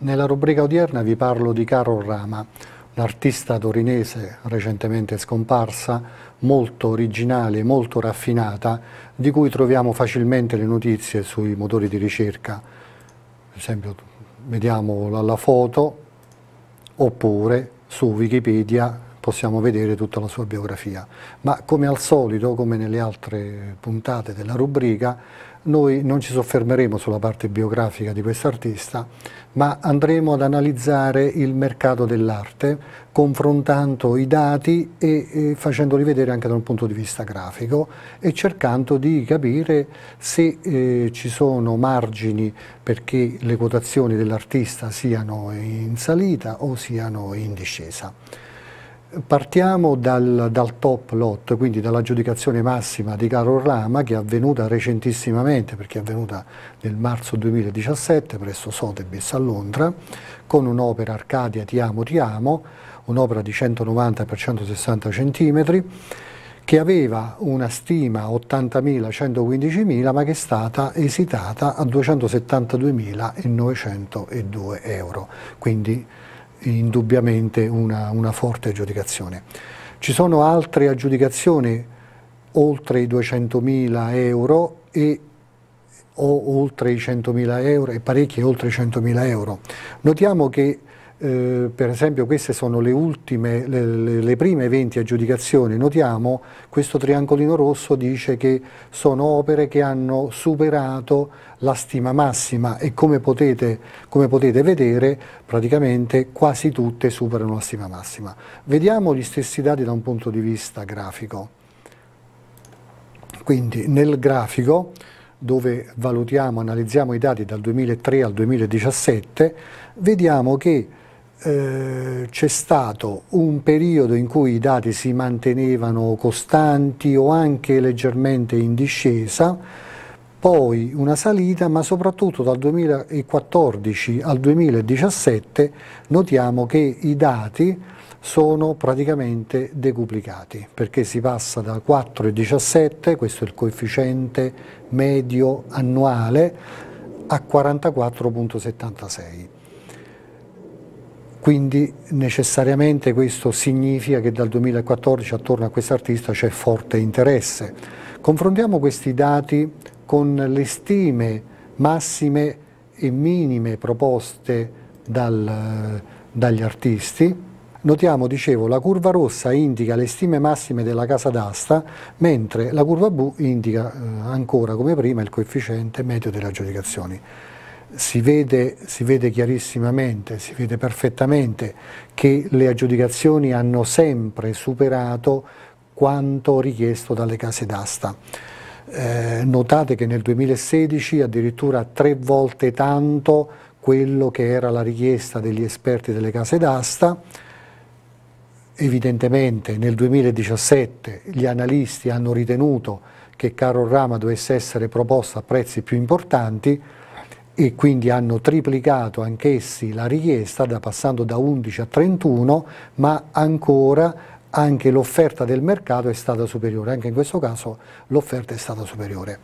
Nella rubrica odierna vi parlo di Carol Rama, un'artista torinese recentemente scomparsa, molto originale, molto raffinata, di cui troviamo facilmente le notizie sui motori di ricerca. Per esempio vediamo la, la foto oppure su Wikipedia possiamo vedere tutta la sua biografia. Ma come al solito, come nelle altre puntate della rubrica, noi non ci soffermeremo sulla parte biografica di quest'artista, ma andremo ad analizzare il mercato dell'arte confrontando i dati e, e, facendoli vedere anche da un punto di vista grafico e cercando di capire se eh, ci sono margini perché le quotazioni dell'artista siano in salita o siano in discesa. Partiamo dal, dal, top lot, quindi dall'aggiudicazione massima di Caro Rama che è avvenuta recentissimamente, perché è avvenuta nel marzo 2017 presso Sotheby's a Londra, con un'opera Arcadia Ti amo ti amo, un'opera di 190 x 160 cm che aveva una stima 80.000-115.000 ma che è stata esitata a 272.902 euro. Quindi indubbiamente una, una forte aggiudicazione. Ci sono altre aggiudicazioni oltre i 200.000 euro e o oltre i 100.000 euro e parecchie oltre i 100.000 euro. Notiamo che eh, per esempio queste sono le ultime, le, le, le, prime 20 aggiudicazioni, notiamo questo triangolino rosso dice che sono opere che hanno superato la stima massima e come potete, come potete vedere praticamente quasi tutte superano la stima massima. Vediamo gli stessi dati da un punto di vista grafico. Quindi nel grafico dove valutiamo, analizziamo i dati dal 2003 al 2017, vediamo che eh, c'è stato un periodo in cui i dati si mantenevano costanti o anche leggermente in discesa, poi una salita, ma soprattutto dal 2014 al 2017 notiamo che i dati sono praticamente decuplicati, perché si passa da 4,17, questo è il coefficiente medio annuale, a 44,76 quindi necessariamente questo significa che dal 2014 attorno a quest'artista c'è forte interesse. Confrontiamo questi dati con le stime massime e minime proposte dal, dagli artisti. Notiamo, dicevo, la curva rossa indica le stime massime della casa d'asta, mentre la curva blu indica eh, ancora come prima il coefficiente medio delle aggiudicazioni si vede, si vede, chiarissimamente, si vede perfettamente che le aggiudicazioni hanno sempre superato quanto richiesto dalle case d'asta. Eh, notate che nel 2016 addirittura tre volte tanto quello che era la richiesta degli esperti delle case d'asta, evidentemente nel 2017 gli analisti hanno ritenuto che Carol Rama dovesse essere proposta a prezzi più importanti, e quindi hanno triplicato anch'essi la richiesta da, passando da 11 a 31 ma ancora anche l'offerta del mercato è stata superiore, anche in questo caso l'offerta è stata superiore.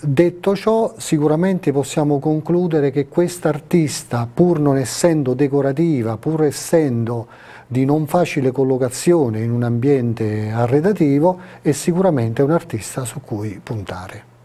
Detto ciò, sicuramente possiamo concludere che quest'artista, pur non essendo decorativa, pur essendo di non facile collocazione in un ambiente arredativo, è sicuramente un artista su cui puntare.